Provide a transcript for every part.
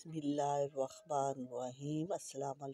बसमिल्लाम अल्लाम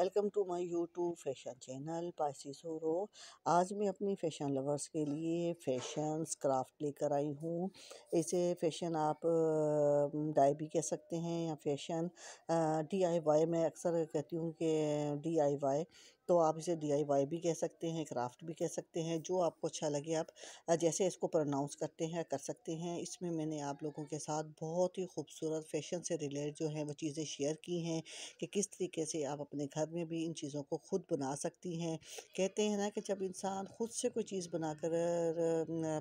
welcome to my YouTube fashion channel पासी सोरो आज मैं अपनी फैशन लवर्स के लिए फैशन क्राफ्ट लेकर आई हूँ इसे फैशन आप डाई भी कह सकते हैं या फैशन डीआईवाई मैं अक्सर कहती हूँ कि डीआईवाई तो आप इसे डी भी कह सकते हैं क्राफ्ट भी कह सकते हैं जो आपको अच्छा लगे आप जैसे इसको प्रोनाउंस करते हैं कर सकते हैं इसमें मैंने आप लोगों के साथ बहुत ही खूबसूरत फैशन से रिलेट जो है वो चीज़ें शेयर की हैं कि किस तरीके से आप अपने घर में भी इन चीज़ों को खुद बना सकती हैं कहते हैं ना कि जब इंसान खुद से कोई चीज़ बनाकर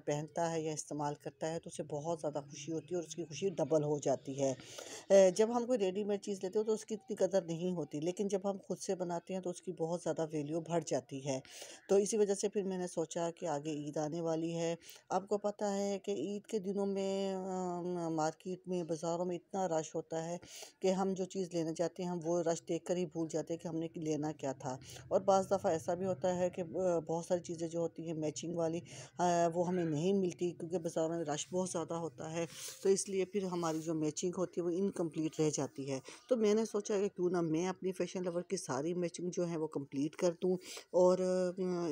पहनता है या इस्तेमाल करता है तो उसे बहुत ज़्यादा खुशी होती है और उसकी खुशी डबल हो जाती है जब हम कोई रेडीमेड चीज़ लेते हो तो उसकी इतनी कदर नहीं होती लेकिन जब हम खुद से बनाते हैं तो उसकी बहुत ज़्यादा ज़्यादा वैल्यू बढ़ जाती है तो इसी वजह से फिर मैंने सोचा कि आगे ईद आने वाली है आपको पता है कि ईद के दिनों में मार्केट में बाज़ारों में इतना रश होता है कि हम जो चीज़ लेना चाहते हैं हम वो रश देख ही भूल जाते हैं कि हमने लेना क्या था और बज़ दफ़ा ऐसा भी होता है कि बहुत सारी चीज़ें जो होती हैं मैचिंग वाली वो हमें नहीं मिलती क्योंकि बाज़ारों में रश बहुत ज़्यादा होता है तो इसलिए फिर हमारी जो मैचिंग होती है वो इनकम्प्लीट रह जाती है तो मैंने सोचा कि क्यों ना मैं अपनी फैशन लवर की सारी मैचिंग जो है वो कम्प्लीट रीड कर दूँ और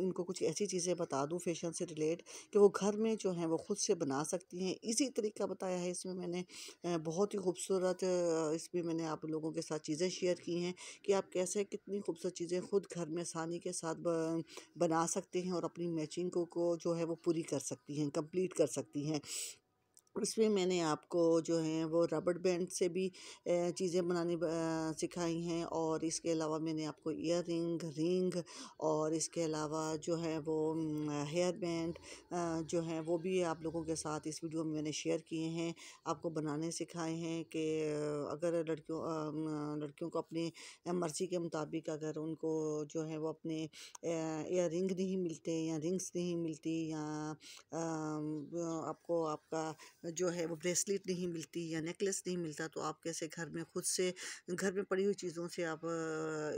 इनको कुछ ऐसी चीज़ें बता दूँ फैशन से रिलेट कि वो घर में जो हैं वो खुद से बना सकती हैं इसी तरीका बताया है इसमें मैंने बहुत ही खूबसूरत इसमें मैंने आप लोगों के साथ चीज़ें शेयर की हैं कि आप कैसे कितनी खूबसूरत चीज़ें खुद घर में आसानी के साथ बना सकते हैं और अपनी मैचिंग को, को जो है वो पूरी कर सकती हैं कंप्लीट कर सकती हैं इसमें मैंने आपको जो है वो रबड़ बैंड से भी चीज़ें बनानी सिखाई हैं और इसके अलावा मैंने आपको इयर रिंग रिंग और इसके अलावा जो है वो हेयर बैंड जो है वो भी आप लोगों के साथ इस वीडियो में मैंने शेयर किए हैं आपको बनाने सिखाए हैं कि अगर लड़कियों लड़कियों को अपनी मर्ज़ी के मुताबिक अगर उनको जो है वो अपने इयर रिंग नहीं मिलते या रिंग्स नहीं मिलती या आपको आपका जो है वो ब्रेसलेट नहीं मिलती या नेकलेस नहीं मिलता तो आप कैसे घर में ख़ुद से घर में पड़ी हुई चीज़ों से आप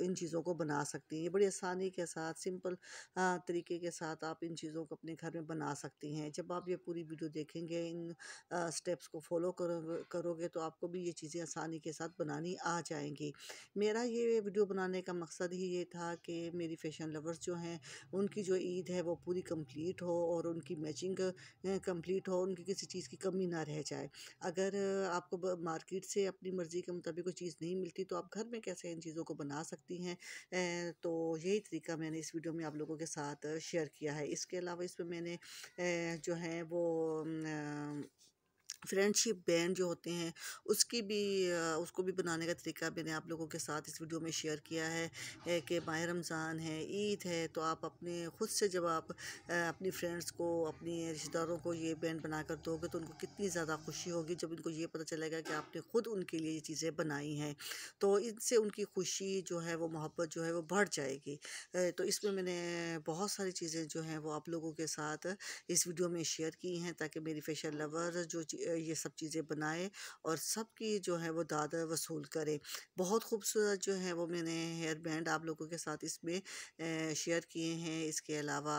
इन चीज़ों को बना सकती हैं ये बड़ी आसानी के साथ सिंपल तरीके के साथ आप इन चीज़ों को अपने घर में बना सकती हैं जब आप ये पूरी वीडियो देखेंगे इन स्टेप्स को फॉलो करो करोगे तो आपको भी ये चीज़ें आसानी के साथ बनानी आ जाएंगी मेरा ये वीडियो बनाने का मकसद ही ये था कि मेरी फैशन लवर्स जो हैं उनकी जो ईद है वो पूरी कम्प्लीट हो और उनकी मैचिंग कम्प्लीट हो उनकी किसी चीज़ की कम कमी ना रह जाए अगर आपको मार्केट से अपनी मर्ज़ी के मुताबिक कोई चीज़ नहीं मिलती तो आप घर में कैसे इन चीज़ों को बना सकती हैं तो यही तरीका मैंने इस वीडियो में आप लोगों के साथ शेयर किया है इसके अलावा इसमें मैंने जो है वो फ्रेंडशिप बैंड जो होते हैं उसकी भी उसको भी बनाने का तरीका मैंने आप लोगों के साथ इस वीडियो में शेयर किया है कि माह रमज़ान है ईद है तो आप अपने ख़ुद से जब आप अपनी फ्रेंड्स को अपने रिश्तेदारों को ये बैंड बना कर दोगे तो उनको कितनी ज़्यादा खुशी होगी जब इनको ये पता चलेगा कि आपने ख़ुद उनके लिए ये चीज़ें बनाई हैं तो इनसे उनकी खुशी जो है वो मोहब्बत जो है वो बढ़ जाएगी तो इसमें मैंने बहुत सारी चीज़ें जो हैं वो आप लोगों के साथ इस वीडियो में शेयर की हैं ताकि मेरी फेशल लवर जो ये सब चीज़ें बनाए और सबकी जो है वो दादा वसूल करे बहुत खूबसूरत जो है वो मैंने हेयर बैंड आप लोगों के साथ इसमें शेयर किए हैं इसके अलावा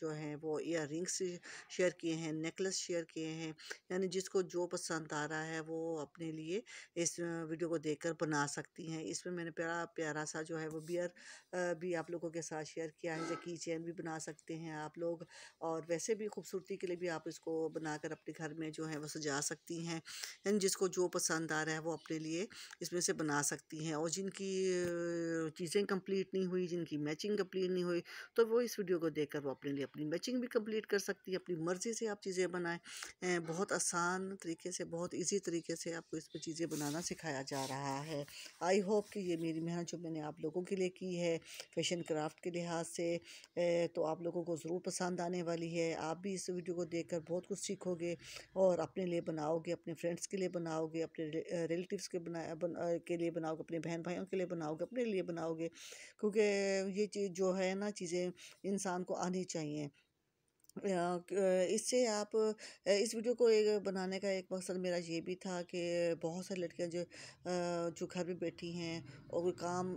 जो है वो ईयर रिंग्स शेयर किए हैं नेकलेस शेयर किए हैं यानी जिसको जो पसंद आ रहा है वो अपने लिए इस वीडियो को देख बना सकती हैं इसमें मैंने प्यारा प्यारा सा जो है वो बियर भी आप लोगों के साथ शेयर किया है जो की चैन भी बना सकते हैं आप लोग और वैसे भी खूबसूरती के लिए भी आप इसको बनाकर अपने घर में जो है वो सजा सकती हैं एंड जिसको जो पसंद आ रहा है वो अपने लिए इसमें से बना सकती हैं और जिनकी चीज़ें कंप्लीट नहीं हुई जिनकी मैचिंग कंप्लीट नहीं हुई तो वो इस वीडियो को देखकर वो अपने लिए अपनी मैचिंग भी कंप्लीट कर सकती है अपनी मर्ज़ी से आप चीज़ें बनाएं बहुत आसान तरीके से बहुत ईजी तरीके से आपको इस पर चीज़ें बनाना सिखाया जा रहा है आई होप कि ये मेरी मेहनत जो मैंने आप लोगों के लिए की है फैशन क्राफ्ट के लिहाज से तो आप लोगों को ज़रूर पसंद आने वाली है आप भी इस वीडियो को देखकर बहुत कुछ सीखोगे और अपने लिए बनाओगे अपने फ्रेंड्स के लिए बनाओगे अपने रिलेटिव्स के बना बन, के लिए बनाओगे अपने बहन भाइयों के लिए बनाओगे अपने लिए बनाओगे क्योंकि ये चीज़ जो है ना चीज़ें इंसान को आनी चाहिए इससे आप इस वीडियो को एक बनाने का एक मकसद मेरा ये भी था कि बहुत सारी लड़कियां जो जो घर में बैठी हैं और कोई काम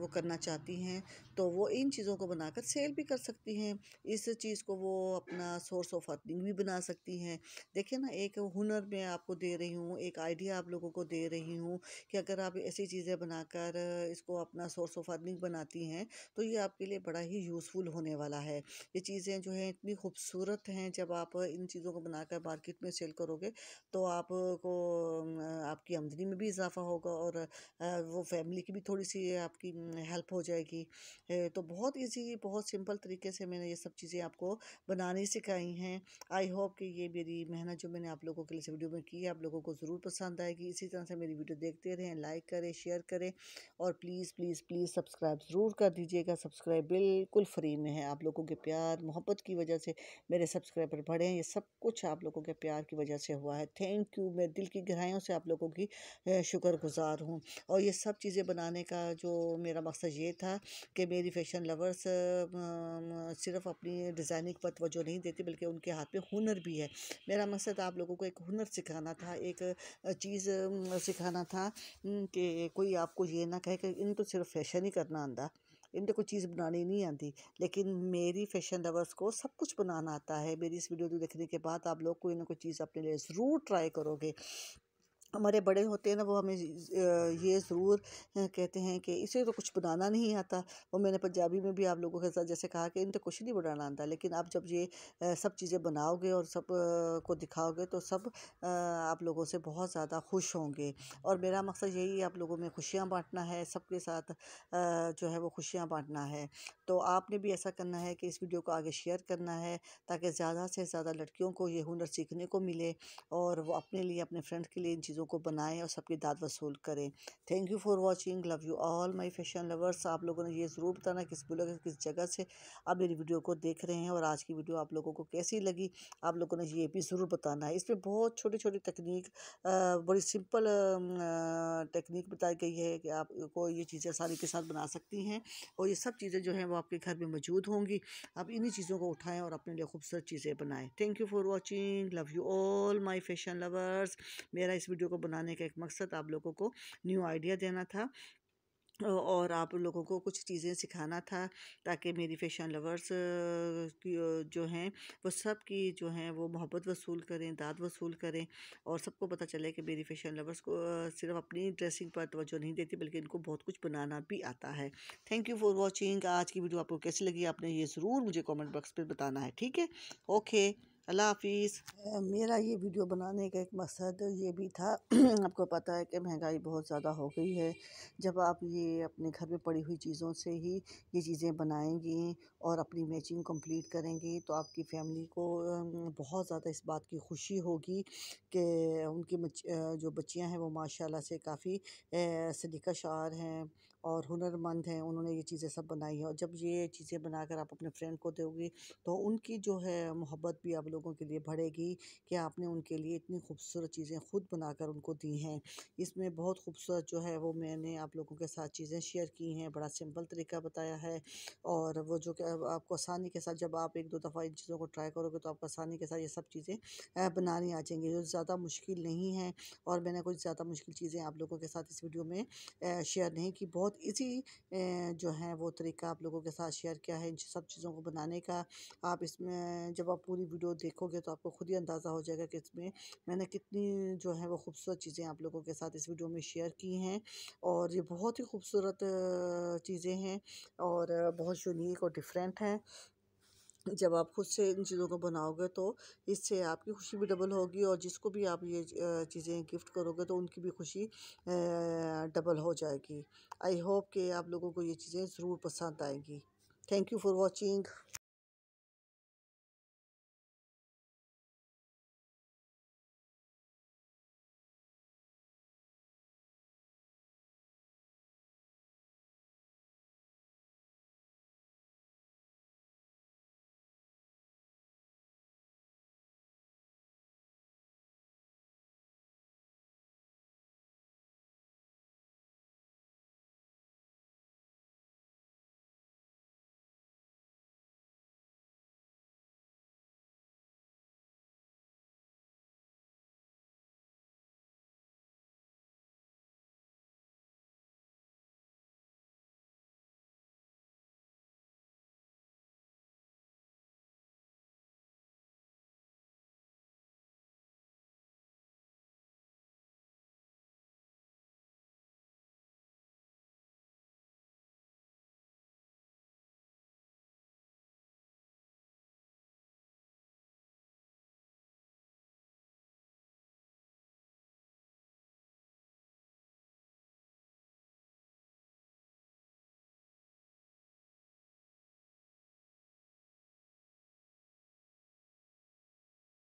वो करना चाहती हैं तो वो इन चीज़ों को बनाकर सेल भी कर सकती हैं इस चीज़ को वो अपना सोर्स ऑफ अर्निंग भी बना सकती हैं देखिए ना एक हुनर मैं आपको दे रही हूँ एक आइडिया आप लोगों को दे रही हूँ कि अगर आप ऐसी चीज़ें बनाकर इसको अपना सोर्स ऑफ अर्निंग बनाती हैं तो ये आपके लिए बड़ा ही यूज़फुल होने वाला है ये चीज़ें जो है इतनी खूबसूरत हैं जब आप इन चीज़ों को बनाकर मार्केट में सेल करोगे तो आपको आपकी आमदनी में भी इजाफा होगा और वो फैमिली की भी थोड़ी सी आपकी हेल्प हो जाएगी तो बहुत ईजी बहुत सिंपल तरीके से मैंने ये सब चीज़ें आपको बनानी सिखाई हैं आई होप कि ये मेरी मेहनत जो मैंने आप लोगों के लिए वीडियो में की है आप लोगों को ज़रूर पसंद आएगी इसी तरह से मेरी वीडियो देखते रहें लाइक करें शेयर करें और प्लीज़ प्लीज़ प्लीज़ सब्सक्राइब ज़रूर कर दीजिएगा सब्सक्राइब बिल्कुल फ्री में है आप लोगों के प्यार मोहब्बत की वजह से मेरे सब्सक्राइबर बढ़े हैं ये सब कुछ आप लोगों के प्यार की वजह से हुआ है थैंक यू मैं दिल की गहराइयों से आप लोगों की शुक्रगुजार हूँ और ये सब चीज़ें बनाने का जो मेरा मकसद ये था कि मेरी फैशन लवर्स सिर्फ अपनी डिज़ाइनिंग पर तोजो नहीं देती बल्कि उनके हाथ में हुनर भी है मेरा मकसद आप लोगों को एक हुनर सिखाना था एक चीज़ सिखाना था कि कोई आपको ये ना कहे कि इन तो सिर्फ फैशन ही करना आंदा इनको कोई चीज़ बनानी नहीं आती लेकिन मेरी फैशन लवर्स को सब कुछ बनाना आता है मेरी इस वीडियो को देखने के बाद आप लोग कोई ना कोई चीज़ अपने लिए ज़रूर ट्राई करोगे हमारे बड़े होते हैं ना वो हमें ये ज़रूर कहते हैं कि इसे तो कुछ बनाना नहीं आता वो मैंने पंजाबी में भी आप लोगों के साथ जैसे कहा कि इन तो कुछ नहीं बनाना आता लेकिन आप जब ये सब चीज़ें बनाओगे और सब को दिखाओगे तो सब आप लोगों से बहुत ज़्यादा खुश होंगे और मेरा मकसद यही है आप लोगों में खुशियाँ बाँटना है सबके साथ जो है वो खुशियाँ बाँटना है तो आपने भी ऐसा करना है कि इस वीडियो को आगे शेयर करना है ताकि ज़्यादा से ज़्यादा लड़कियों को ये हुनर सीखने को मिले और वो अपने लिए अपने फ्रेंड के लिए इन चीज़ों चीज़ों को बनाएं और सबकी दाद वसूल करें thank you for watching love you all my fashion lovers आप लोगों ने ये ज़रूर बताना किस ब्लॉग किस जगह से आप मेरी वीडियो को देख रहे हैं और आज की वीडियो आप लोगों को कैसी लगी आप लोगों ने ये भी ज़रूर बताना है इसमें बहुत छोटी छोटी तकनीक बड़ी सिंपल टेक्निक बताई गई है कि आपको ये चीज़ें आसानी के साथ बना सकती हैं और ये सब चीज़ें जो हैं वो आपके घर में मौजूद होंगी आप इन्हीं चीज़ों को उठाएँ और अपने लिए खूबसूरत चीज़ें बनाएँ thank you for watching love you all my fashion lovers मेरा इस वीडियो को बनाने का एक मकसद आप लोगों को न्यू आइडिया देना था और आप लोगों को कुछ चीज़ें सिखाना था ताकि मेरी फैशन लवर्स जो हैं वो सब की जो हैं वो मोहब्बत वसूल करें दाद वसूल करें और सबको पता चले कि मेरी फैशन लवर्स को सिर्फ अपनी ड्रेसिंग पर तोज्जो नहीं देती बल्कि इनको बहुत कुछ बनाना भी आता है थैंक यू फॉर वॉचिंग आज की वीडियो आपको कैसी लगी आपने ये ज़रूर मुझे कॉमेंट बॉक्स पर बताना है ठीक है ओके अल्लाह हाफिज़ मेरा ये वीडियो बनाने का एक मकसद ये भी था आपको पता है कि महंगाई बहुत ज़्यादा हो गई है जब आप ये अपने घर में पड़ी हुई चीज़ों से ही ये चीज़ें बनाएंगी और अपनी मैचिंग कंप्लीट करेंगी तो आपकी फैमिली को बहुत ज़्यादा इस बात की खुशी होगी कि उनकी जो बच्चियां हैं वो माशाल्लाह से काफ़ी सलीका शार हैं और हुनरमंद हैं उन्होंने ये चीज़ें सब बनाई हैं और जब ये चीज़ें बनाकर आप अपने फ्रेंड को दोगे तो उनकी जो है मोहब्बत भी आप लोग लोगों के लिए भरेगी कि आपने उनके लिए इतनी खूबसूरत चीज़ें खुद बनाकर उनको दी हैं इसमें बहुत खूबसूरत जो है वो मैंने आप लोगों के साथ चीज़ें शेयर की हैं बड़ा सिंपल तरीका बताया है और वो जो कि आपको आसानी के साथ जब आप एक दो दफ़ा इन चीज़ों को ट्राई करोगे तो आपको आसानी के साथ ये सब चीज़ें बनानी आ जाएंगी जो ज़्यादा मुश्किल नहीं है और मैंने कुछ ज़्यादा मुश्किल चीज़ें आप लोगों के साथ इस वीडियो में शेयर नहीं की बहुत ईजी जो है वो तरीका आप लोगों के साथ शेयर किया है इन सब चीज़ों को बनाने का आप इसमें जब आप पूरी वीडियो देख देखोगे तो आपको खुद ही अंदाज़ा हो जाएगा कि इसमें मैंने कितनी जो है वो खूबसूरत चीज़ें आप लोगों के साथ इस वीडियो में शेयर की हैं और ये बहुत ही खूबसूरत चीज़ें हैं और बहुत यूनिक और डिफरेंट हैं जब आप खुद से इन चीज़ों को बनाओगे तो इससे आपकी खुशी भी डबल होगी और जिसको भी आप ये चीज़ें गिफ्ट करोगे तो उनकी भी खुशी डबल हो जाएगी आई होप कि आप लोगों को ये चीज़ें ज़रूर पसंद आएंगी थैंक यू फॉर वॉचिंग